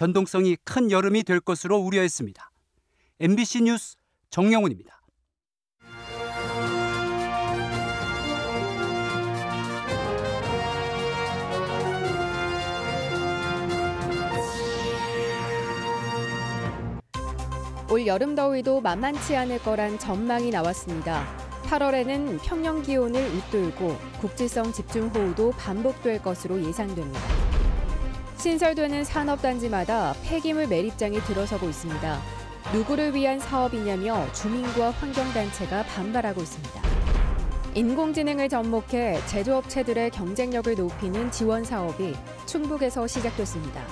변동성이 큰 여름이 될 것으로 우려했습니다. MBC 뉴스 정영훈입니다. 올 여름 더위도 만만치 않을 거란 전망이 나왔습니다. 8월에는 평년 기온을 웃돌고 국지성 집중호우도 반복될 것으로 예상됩니다. 신설되는 산업단지마다 폐기물 매립장이 들어서고 있습니다. 누구를 위한 사업이냐며 주민과 환경단체가 반발하고 있습니다. 인공지능을 접목해 제조업체들의 경쟁력을 높이는 지원 사업이 충북에서 시작됐습니다.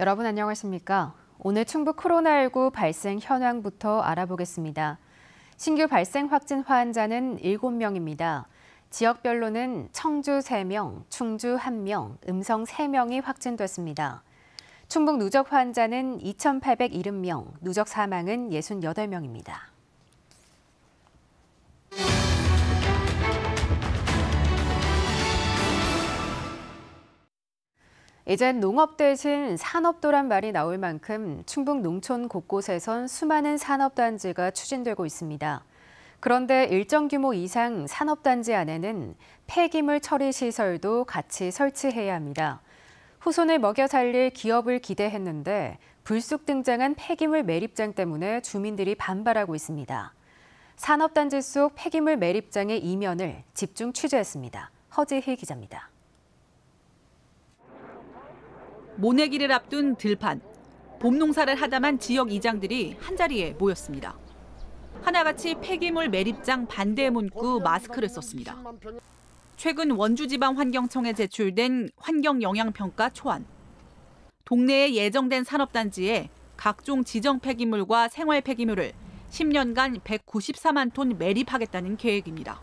여러분 안녕하십니까? 오늘 충북 코로나19 발생 현황부터 알아보겠습니다. 신규 발생 확진 환자는 7명입니다. 지역별로는 청주 3명, 충주 1명, 음성 3명이 확진됐습니다. 충북 누적 환자는 2,870명, 누적 사망은 68명입니다. 이젠 농업 대신 산업도란 말이 나올 만큼 충북 농촌 곳곳에선 수많은 산업단지가 추진되고 있습니다. 그런데 일정 규모 이상 산업단지 안에는 폐기물 처리 시설도 같이 설치해야 합니다. 후손을 먹여 살릴 기업을 기대했는데 불쑥 등장한 폐기물 매립장 때문에 주민들이 반발하고 있습니다. 산업단지 속 폐기물 매립장의 이면을 집중 취재했습니다. 허지희 기자입니다. 모내기를 앞둔 들판. 봄 농사를 하다만 지역 이장들이 한자리에 모였습니다. 하나같이 폐기물 매립장 반대 문구 마스크를 썼습니다. 최근 원주지방환경청에 제출된 환경영향평가 초안. 동네에 예정된 산업단지에 각종 지정 폐기물과 생활 폐기물을 10년간 194만 톤 매립하겠다는 계획입니다.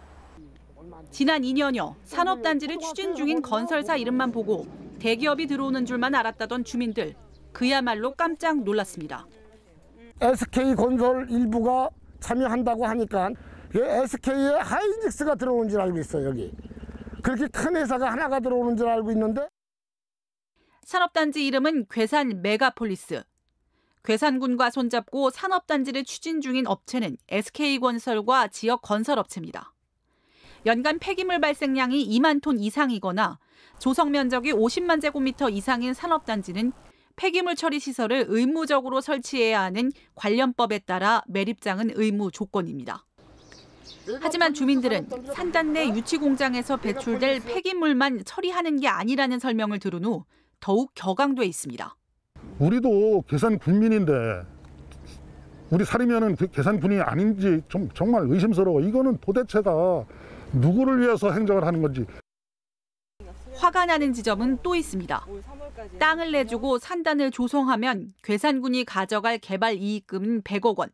지난 2년여 산업단지를 추진 중인 건설사 이름만 보고 대기업이 들어오는 줄만 알았다던 주민들 그야말로 깜짝 놀랐습니다. SK건설 일부가 참여한다고 하니까 예, SK에 하이닉스가 들어오는 줄 알고 있어요 여기 그렇게 큰 회사가 하나가 들어오는 줄 알고 있는데 산업단지 이름은 괴산 메가폴리스 괴산군과 손잡고 산업단지를 추진 중인 업체는 SK건설과 지역 건설업체입니다. 연간 폐기물 발생량이 2만 톤 이상이거나 조성 면적이 50만 제곱미터 이상인 산업단지는 폐기물 처리 시설을 의무적으로 설치해야 하는 관련법에 따라 매립장은 의무 조건입니다. 하지만 주민들은 산단 내 유치 공장에서 배출될 폐기물만 처리하는 게 아니라는 설명을 들은 후 더욱 격앙돼 있습니다. 우리도 계산 군민인데 우리 사리면은 그 계산군이 아닌지 좀 정말 의심스러워. 이거는 도대체가 누구를 위해서 행정을 하는 건지. 화가 나는 지점은 또 있습니다. 땅을 내주고 산단을 조성하면 괴산군이 가져갈 개발 이익금은 100억 원.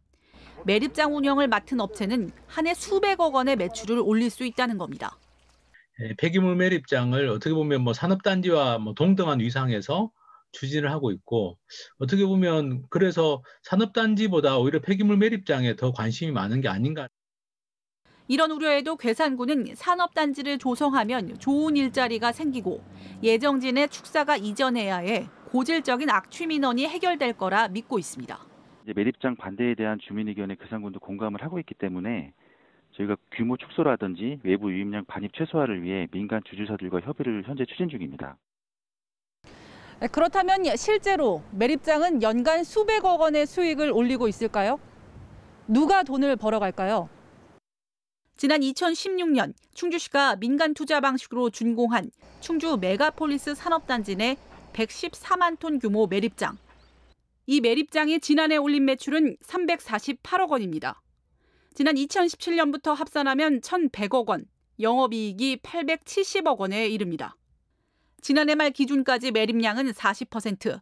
매립장 운영을 맡은 업체는 한 해 수백억 원의 매출을 올릴 수 있다는 겁니다. 폐기물 예, 매립장을 어떻게 보면 뭐 산업단지와 뭐 동등한 위상에서 추진을 하고 있고 어떻게 보면 그래서 산업단지보다 오히려 폐기물 매립장에 더 관심이 많은 게 아닌가. 이런 우려에도 괴산군은 산업단지를 조성하면 좋은 일자리가 생기고 예정진의 축사가 이전해야 해 고질적인 악취 민원이 해결될 거라 믿고 있습니다. 이제 매립장 반대에 대한 주민 의견에 괴산군도 공감을 하고 있기 때문에 저희가 규모 축소라든지 외부 유입량 반입 최소화를 위해 민간 주주사들과 협의를 현재 추진 중입니다. 네, 그렇다면 실제로 매립장은 연간 수백억 원의 수익을 올리고 있을까요? 누가 돈을 벌어갈까요? 지난 2016년 충주시가 민간 투자 방식으로 준공한 충주 메가폴리스 산업단지 내 114만 톤 규모 매립장. 이 매립장이 지난해 올린 매출은 348억 원입니다. 지난 2017년부터 합산하면 1,100억 원, 영업이익이 870억 원에 이릅니다. 지난해 말 기준까지 매립량은 40%,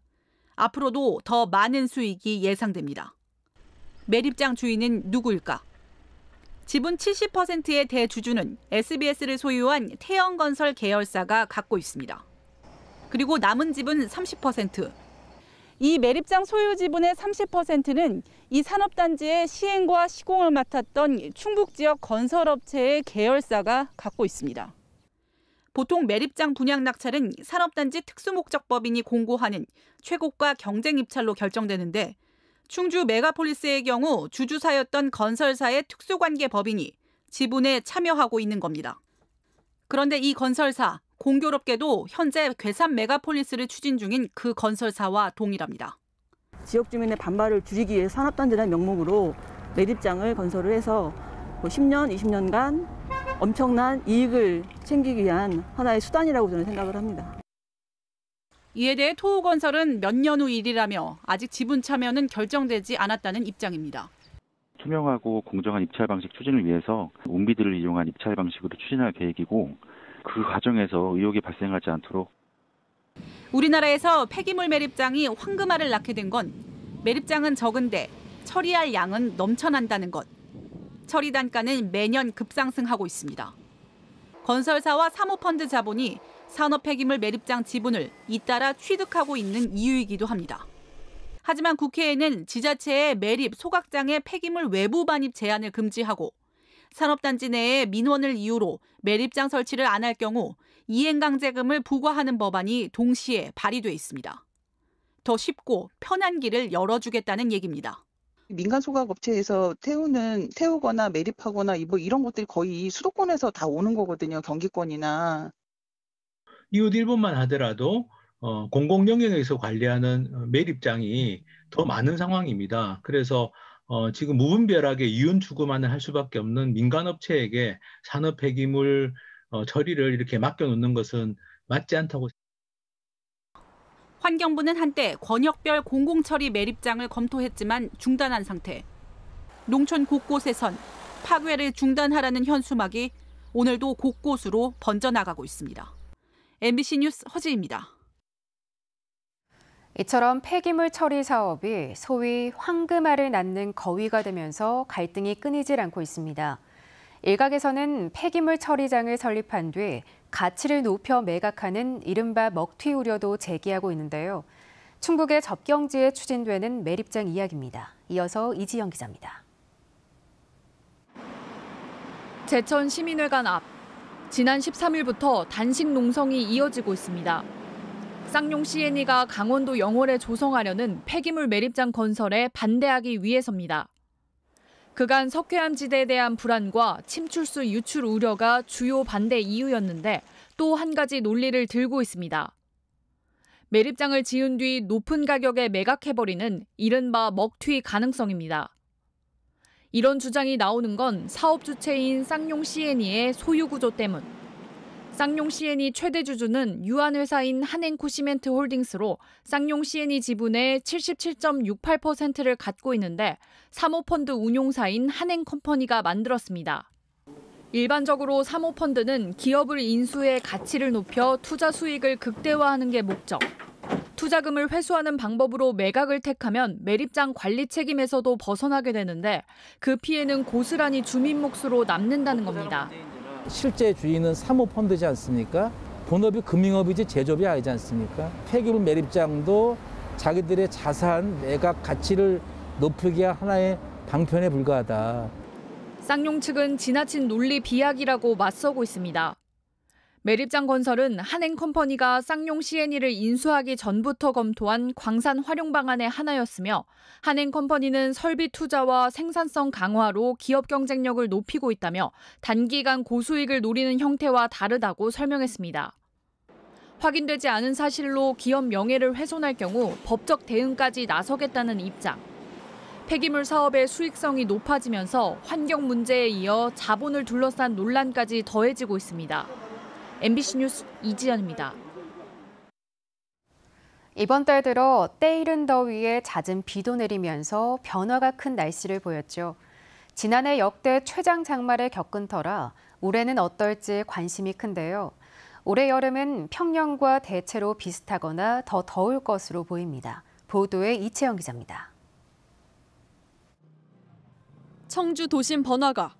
앞으로도 더 많은 수익이 예상됩니다. 매립장 주인은 누구일까? 지분 70%의 대주주는 SBS를 소유한 태영건설 계열사가 갖고 있습니다. 그리고 남은 지분 30%. 이 매립장 소유 지분의 30%는 이 산업단지의 시행과 시공을 맡았던 충북 지역 건설업체의 계열사가 갖고 있습니다. 보통 매립장 분양 낙찰은 산업단지 특수목적법인이 공고하는 최고가 경쟁 입찰로 결정되는데 충주 메가폴리스의 경우 주주사였던 건설사의 특수관계 법인이 지분에 참여하고 있는 겁니다. 그런데 이 건설사, 공교롭게도 현재 괴산 메가폴리스를 추진 중인 그 건설사와 동일합니다. 지역 주민의 반발을 줄이기 위해 산업단지라는 명목으로 매립장을 건설을 해서 10년, 뭐 20년간 엄청난 이익을 챙기기 위한 하나의 수단이라고 저는 생각을 합니다. 이에 대해 토우건설은 몇 년 후 일이라며 아직 지분 참여는 결정되지 않았다는 입장입니다. 투명하고 공정한 입찰 방식 추진을 위해서 온비들을 이용한 입찰 방식으로 추진할 계획이고 그 과정에서 의혹이 발생하지 않도록 우리나라에서 폐기물 매립장이 황금알을 낳게 된 건 매립장은 적은데 처리할 양은 넘쳐난다는 것. 처리 단가는 매년 급상승하고 있습니다. 건설사와 사모펀드 자본이 산업 폐기물 매립장 지분을 잇따라 취득하고 있는 이유이기도 합니다. 하지만 국회에는 지자체의 매립 소각장의 폐기물 외부 반입 제한을 금지하고 산업단지 내에 민원을 이유로 매립장 설치를 안 할 경우 이행강제금을 부과하는 법안이 동시에 발의돼 있습니다. 더 쉽고 편한 길을 열어주겠다는 얘기입니다. 민간 소각업체에서 태우는 태우거나 매립하거나 뭐 이런 것들이 거의 수도권에서 다 오는 거거든요. 경기권이나 이웃 일본만 하더라도 어, 공공 영역에서 관리하는 어, 매립장이 더 많은 상황입니다. 그래서 어, 지금 무분별하게 이윤 추구만을 할 수밖에 없는 민간업체에게 산업 폐기물 어, 처리를 이렇게 맡겨놓는 것은 맞지 않다고 환경부는 한때 권역별 공공처리 매립장을 검토했지만 중단한 상태. 농촌 곳곳에선 파괴를 중단하라는 현수막이 오늘도 곳곳으로 번져나가고 있습니다. MBC 뉴스 허지입니다. 이처럼 폐기물 처리 사업이 소위 황금알을 낳는 거위가 되면서 갈등이 끊이질 않고 있습니다. 일각에서는 폐기물 처리장을 설립한 뒤 가치를 높여 매각하는 이른바 먹튀 우려도 제기하고 있는데요. 충북의 접경지에 추진되는 매립장 이야기입니다. 이어서 이지영 기자입니다. 제천 시민회관 앞 지난 13일부터 단식 농성이 이어지고 있습니다. 쌍용 CNE가 강원도 영월에 조성하려는 폐기물 매립장 건설에 반대하기 위해서입니다. 그간 석회암 지대에 대한 불안과 침출수 유출 우려가 주요 반대 이유였는데 또 한 가지 논리를 들고 있습니다. 매립장을 지은 뒤 높은 가격에 매각해버리는 이른바 먹튀 가능성입니다. 이런 주장이 나오는 건 사업 주체인 쌍용 CNE의 소유 구조 때문. 쌍용 c e 최대 주주는 유한 회사인 한행코 시멘트 홀딩스로 쌍용 c e 지분의 77.68%를 갖고 있는데 사모펀드 운용사인 한행컴퍼니가 만들었습니다. 일반적으로 사모펀드는 기업을 인수해 가치를 높여 투자 수익을 극대화하는 게 목적. 투자금을 회수하는 방법으로 매각을 택하면 매립장 관리 책임에서도 벗어나게 되는데 그 피해는 고스란히 주민 몫으로 남는다는 겁니다. 실제 주인은 사모펀드지 않습니까? 본업이 금융업이지 제조업이 아니지 않습니까? 폐기물 매립장도 자기들의 자산 매각 가치를 높이기 위한 하나의 방편에 불과하다. 쌍용 측은 지나친 논리 비약이라고 맞서고 있습니다. 매립장 건설은 한행컴퍼니가 쌍용 CNE를 인수하기 전부터 검토한 광산 활용 방안의 하나였으며 한행컴퍼니는 설비 투자와 생산성 강화로 기업 경쟁력을 높이고 있다며 단기간 고수익을 노리는 형태와 다르다고 설명했습니다. 확인되지 않은 사실로 기업 명예를 훼손할 경우 법적 대응까지 나서겠다는 입장. 폐기물 사업의 수익성이 높아지면서 환경 문제에 이어 자본을 둘러싼 논란까지 더해지고 있습니다. MBC 뉴스 이지연입니다. 이번 달 들어 때이른 더위에 잦은 비도 내리면서 변화가 큰 날씨를 보였죠. 지난해 역대 최장 장마를 겪은 터라 올해는 어떨지 관심이 큰데요. 올해 여름은 평년과 대체로 비슷하거나 더 더울 것으로 보입니다. 보도에 이채영 기자입니다. 청주 도심 번화가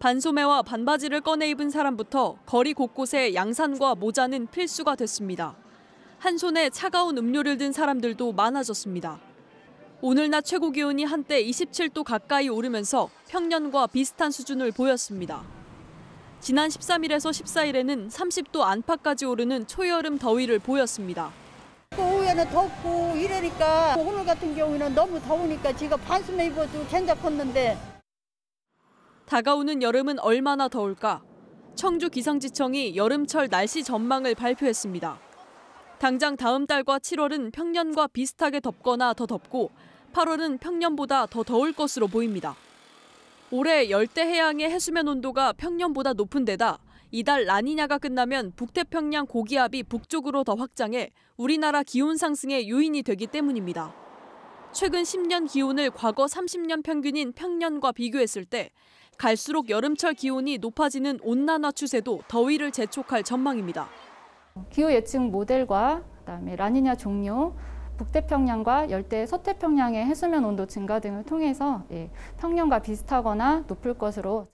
반소매와 반바지를 꺼내 입은 사람부터 거리 곳곳에 양산과 모자는 필수가 됐습니다. 한 손에 차가운 음료를 든 사람들도 많아졌습니다. 오늘 낮 최고 기온이 한때 27도 가까이 오르면서 평년과 비슷한 수준을 보였습니다. 지난 13일에서 14일에는 30도 안팎까지 오르는 초여름 더위를 보였습니다. 오후에는 그 덥고 이러니까 오늘 같은 경우에는 너무 더우니까 지금 반스만 입어도 괜찮겠는데 다가오는 여름은 얼마나 더울까? 청주 기상지청이 여름철 날씨 전망을 발표했습니다. 당장 다음 달과 7월은 평년과 비슷하게 덥거나 더 덥고 8월은 평년보다 더 더울 것으로 보입니다. 올해 열대 해양의 해수면 온도가 평년보다 높은 데다 이달 라니냐가 끝나면 북태평양 고기압이 북쪽으로 더 확장해 우리나라 기온 상승의 요인이 되기 때문입니다. 최근 10년 기온을 과거 30년 평균인 평년과 비교했을 때 갈수록 여름철 기온이 높아지는 온난화 추세도 더위를 재촉할 전망입니다. 기후 예측 모델과 그다음에 라니냐 종료, 북태평양과 열대 서태평양의 해수면 온도 증가 등을 통해서 예, 평년과 비슷하거나 높을 것으로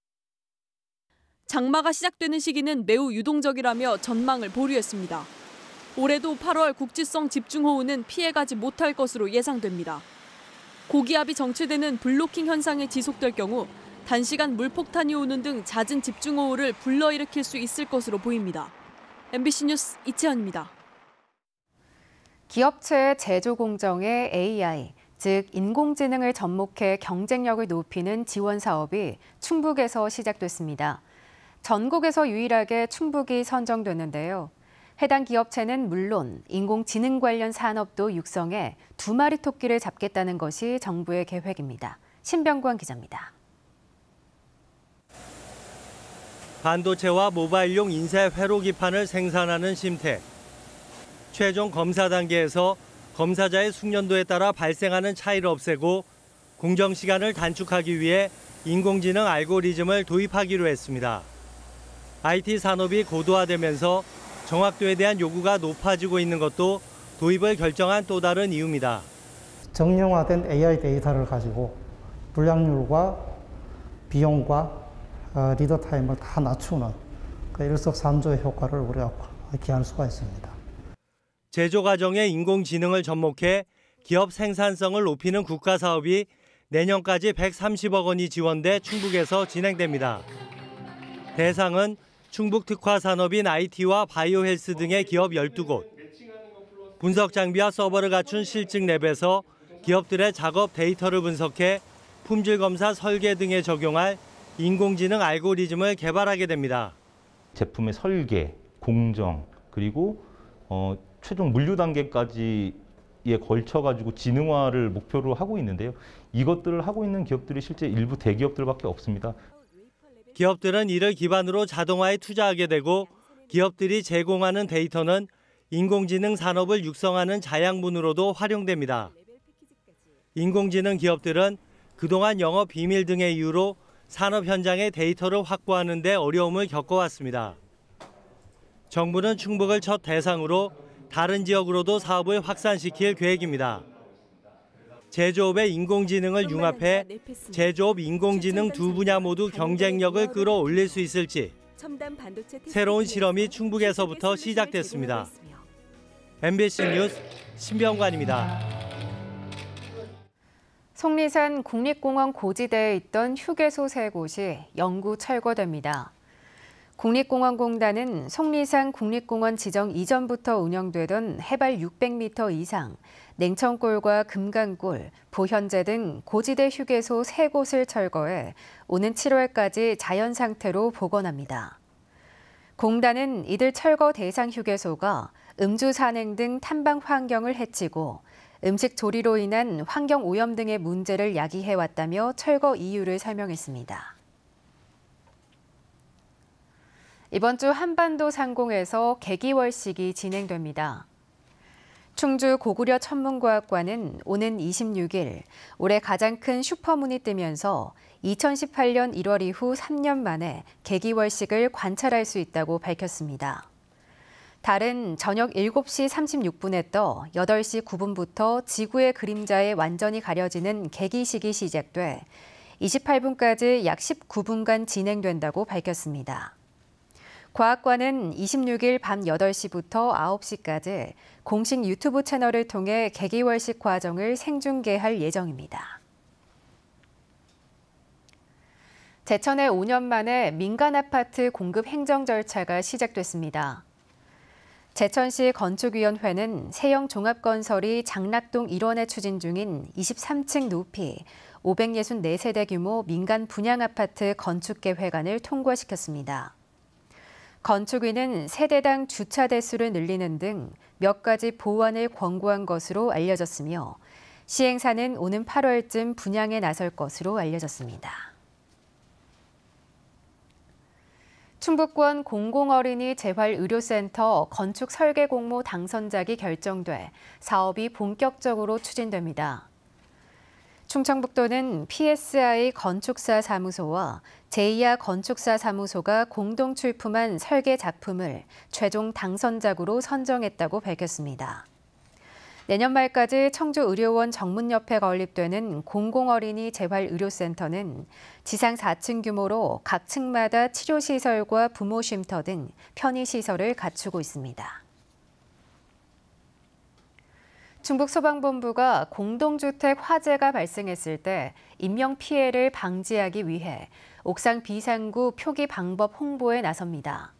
장마가 시작되는 시기는 매우 유동적이라며 전망을 보류했습니다. 올해도 8월 국지성 집중호우는 피해가지 못할 것으로 예상됩니다. 고기압이 정체되는 블로킹 현상이 지속될 경우 단시간 물폭탄이 오는 등 잦은 집중호우를 불러일으킬 수 있을 것으로 보입니다. MBC 뉴스 이채연입니다. 기업체 제조 공정의 AI, 즉 인공지능을 접목해 경쟁력을 높이는 지원 사업이 충북에서 시작됐습니다. 전국에서 유일하게 충북이 선정됐는데요. 해당 기업체는 물론 인공지능 관련 산업도 육성해 두 마리 토끼를 잡겠다는 것이 정부의 계획입니다. 신병관 기자입니다. 반도체와 모바일용 인쇄 회로 기판을 생산하는 심태 최종 검사 단계에서 검사자의 숙련도에 따라 발생하는 차이를 없애고 공정 시간을 단축하기 위해 인공지능 알고리즘을 도입하기로 했습니다. IT 산업이 고도화되면서 정확도에 대한 요구가 높아지고 있는 것도 도입을 결정한 또 다른 이유입니다. 정형화된 AI 데이터를 가지고 불량률과 비용과 어, 리더 타임을 다 낮추는 그 일석삼조의 효과를 우리가 기할 수가 있습니다. 제조 과정에 인공지능을 접목해 기업 생산성을 높이는 국가 사업이 내년까지 130억 원이 지원돼 충북에서 진행됩니다. 대상은 충북 특화 산업인 IT와 바이오 헬스 등의 기업 12곳. 분석 장비와 서버를 갖춘 실증 랩에서 기업들의 작업 데이터를 분석해 품질 검사 설계 등에 적용할 인공지능 알고리즘을 개발하게 됩니다. 제품의 설계, 공정, 그리고 어, 최종 물류 단계까지에 걸쳐가지고 지능화를 목표로 하고 있는데요. 이것들을 하고 있는 기업들이 실제 일부 대기업들밖에 없습니다. 기업들은 이를 기반으로 자동화에 투자하게 되고 기업들이 제공하는 데이터는 인공지능 산업을 육성하는 자양분으로도 활용됩니다. 인공지능 기업들은 그동안 영업 비밀 등의 이유로 산업 현장의 데이터를 확보하는 데 어려움을 겪어왔습니다. 정부는 충북을 첫 대상으로 다른 지역으로도 사업을 확산시킬 계획입니다. 제조업의 인공지능을 음. 융합해 음. 음. 제조업 인공지능 두 분야 모두 경쟁력을 끌어올릴 수 있을지 새로운 실험이 충북에서부터 시작됐습니다. MBC 뉴스 신병관입니다. 속리산 국립공원 고지대에 있던 휴게소 세 곳이 영구 철거됩니다. 국립공원공단은 속리산 국립공원 지정 이전부터 운영되던 해발 600m 이상, 냉천골과 금강골, 보현제 등 고지대 휴게소 세 곳을 철거해 오는 7월까지 자연 상태로 복원합니다. 공단은 이들 철거 대상 휴게소가 음주 산행 등 탐방 환경을 해치고 음식 조리로 인한 환경 오염 등의 문제를 야기해 왔다며 철거 이유를 설명했습니다. 이번 주 한반도 상공에서 개기월식이 진행됩니다. 충주 고구려 천문과학관은 오는 26일 올해 가장 큰 슈퍼문이 뜨면서 2018년 1월 이후 3년 만에 개기월식을 관찰할 수 있다고 밝혔습니다. 달은 저녁 7시 36분에 떠 8시 9분부터 지구의 그림자에 완전히 가려지는 개기식이 시작돼 28분까지 약 19분간 진행된다고 밝혔습니다. 과학관은 26일 밤 8시부터 9시까지 공식 유튜브 채널을 통해 개기월식 과정을 생중계할 예정입니다. 제천에 5년 만에 민간 아파트 공급 행정 절차가 시작됐습니다. 제천시 건축위원회는 세형 종합건설이 장락동 일원에 추진 중인 23층 높이 564세대 규모 민간 분양 아파트 건축 계획안을 통과시켰습니다. 건축위는 세대당 주차 대수를 늘리는 등 몇 가지 보완을 권고한 것으로 알려졌으며 시행사는 오는 8월쯤 분양에 나설 것으로 알려졌습니다. 충북권 공공어린이 재활의료센터 건축 설계 공모 당선작이 결정돼 사업이 본격적으로 추진됩니다. 충청북도는 PSI 건축사 사무소와 제이아 건축사 사무소가 공동 출품한 설계 작품을 최종 당선작으로 선정했다고 밝혔습니다. 내년 말까지 청주의료원 정문옆에 건립되는 공공어린이 재활의료센터는 지상 4층 규모로 각 층마다 치료시설과 부모 쉼터 등 편의시설을 갖추고 있습니다. 중국 소방본부가 공동주택 화재가 발생했을 때 인명 피해를 방지하기 위해 옥상 비상구 표기 방법 홍보에 나섭니다.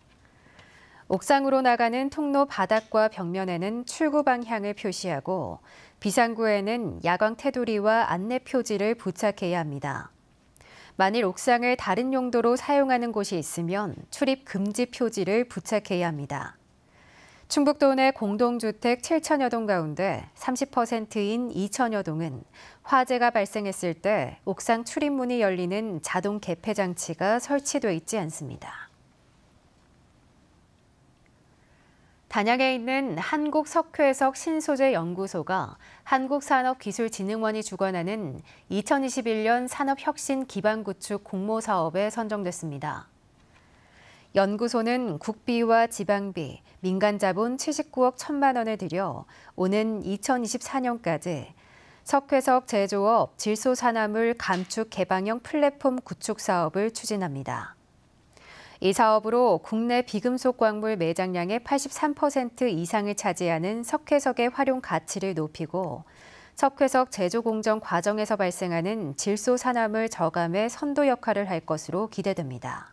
옥상으로 나가는 통로 바닥과 벽면에는 출구 방향을 표시하고 비상구에는 야광 테두리와 안내 표지를 부착해야 합니다. 만일 옥상을 다른 용도로 사용하는 곳이 있으면 출입 금지 표지를 부착해야 합니다. 충북도 내 공동주택 7천여 동 가운데 30%인 2천여 동은 화재가 발생했을 때 옥상 출입문이 열리는 자동 개폐 장치가 설치돼 있지 않습니다. 단양에 있는 한국석회석 신소재연구소가 한국산업기술진흥원이 주관하는 2021년 산업혁신 기반구축 공모사업에 선정됐습니다. 연구소는 국비와 지방비, 민간자본 79억 1천만 원을 들여 오는 2024년까지 석회석 제조업 질소산화물 감축 개방형 플랫폼 구축 사업을 추진합니다. 이 사업으로 국내 비금속 광물 매장량의 83% 이상을 차지하는 석회석의 활용 가치를 높이고 석회석 제조 공정 과정에서 발생하는 질소 산화물 저감의 선도 역할을 할 것으로 기대됩니다.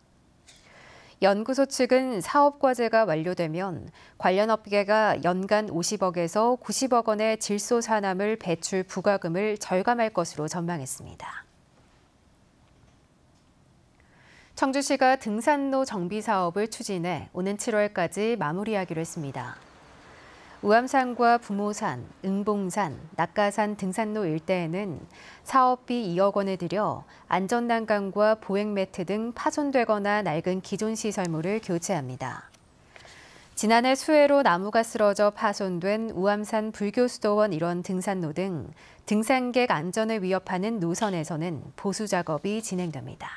연구소 측은 사업 과제가 완료되면 관련 업계가 연간 50억에서 90억 원의 질소 산화물 배출 부과금을 절감할 것으로 전망했습니다. 청주시가 등산로 정비 사업을 추진해 오는 7월까지 마무리하기로 했습니다. 우암산과 부모산, 응봉산, 낙가산 등산로 일대에는 사업비 2억 원을 들여 안전난간과 보행매트 등 파손되거나 낡은 기존 시설물을 교체합니다. 지난해 수해로 나무가 쓰러져 파손된 우암산 불교수도원 일원 등산로 등 등산객 안전을 위협하는 노선에서는 보수 작업이 진행됩니다.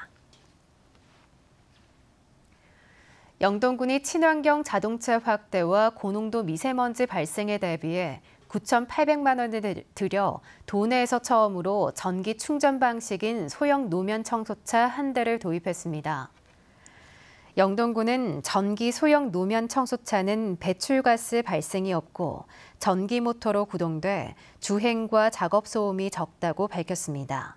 영동군이 친환경 자동차 확대와 고농도 미세먼지 발생에 대비해 9,800만 원을 들여 도내에서 처음으로 전기 충전 방식인 소형 노면 청소차 한 대를 도입했습니다. 영동구는 전기 소형 노면 청소차는 배출가스 발생이 없고 전기 모터로 구동돼 주행과 작업 소음이 적다고 밝혔습니다.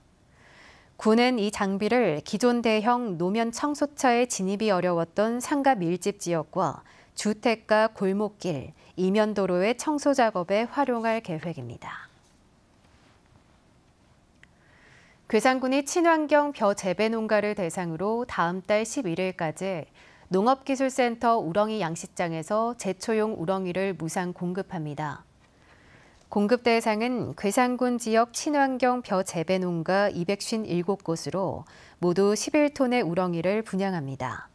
군은 이 장비를 기존 대형 노면 청소차에 진입이 어려웠던 상가 밀집 지역과 주택가 골목길, 이면도로의 청소 작업에 활용할 계획입니다. 괴산군이 친환경 벼 재배 농가를 대상으로 다음 달 11일까지 농업기술센터 우렁이 양식장에서 제초용 우렁이를 무상 공급합니다. 공급 대상은 괴산군 지역 친환경 벼 재배 농가 257곳으로 모두 11톤의 우렁이를 분양합니다.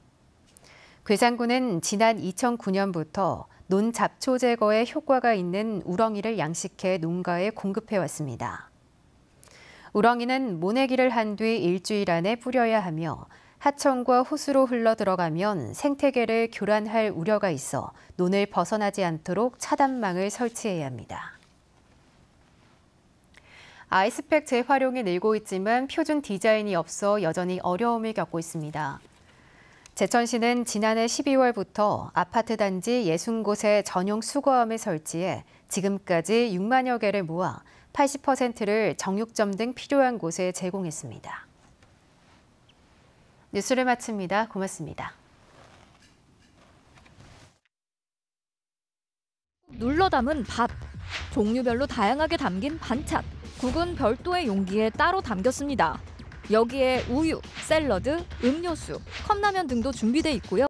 괴산군은 지난 2009년부터 논 잡초 제거에 효과가 있는 우렁이를 양식해 농가에 공급해 왔습니다. 우렁이는 모내기를 한 뒤 일주일 안에 뿌려야 하며 하천과 호수로 흘러 들어가면 생태계를 교란할 우려가 있어 논을 벗어나지 않도록 차단망을 설치해야 합니다. 아이스팩 재활용이 늘고 있지만 표준 디자인이 없어 여전히 어려움을 겪고 있습니다. 제천시는 지난해 12월부터 아파트 단지 60곳에 전용 수거함을 설치해 지금까지 6만여 개를 모아 80%를 정육점 등 필요한 곳에 제공했습니다. 뉴스를 마칩니다. 고맙습니다. 눌러 담은 밥. 종류별로 다양하게 담긴 반찬, 국은 별도의 용기에 따로 담겼습니다. 여기에 우유, 샐러드, 음료수, 컵라면 등도 준비돼 있고요.